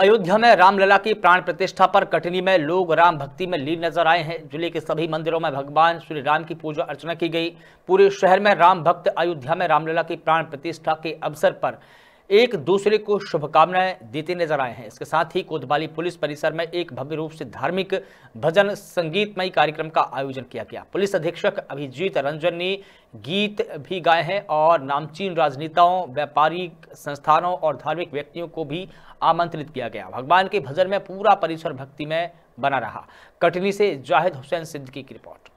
अयोध्या में रामलला की प्राण प्रतिष्ठा पर कटनी में लोग राम भक्ति में लीन नजर आए हैं जिले के सभी मंदिरों में भगवान श्री राम की पूजा अर्चना की गई पूरे शहर में राम भक्त अयोध्या में रामलला की प्राण प्रतिष्ठा के अवसर पर एक दूसरे को शुभकामनाएं देते नजर आए हैं इसके साथ ही कोतवाली पुलिस परिसर में एक भव्य रूप से धार्मिक भजन संगीतमय कार्यक्रम का आयोजन किया गया पुलिस अधीक्षक अभिजीत रंजन ने गीत भी गाए हैं और नामचीन राजनेताओं व्यापारिक संस्थानों और धार्मिक व्यक्तियों को भी आमंत्रित किया गया भगवान के भजन में पूरा परिसर भक्तिमय बना रहा कटनी से जाहिद हुसैन सिद्दीकी की रिपोर्ट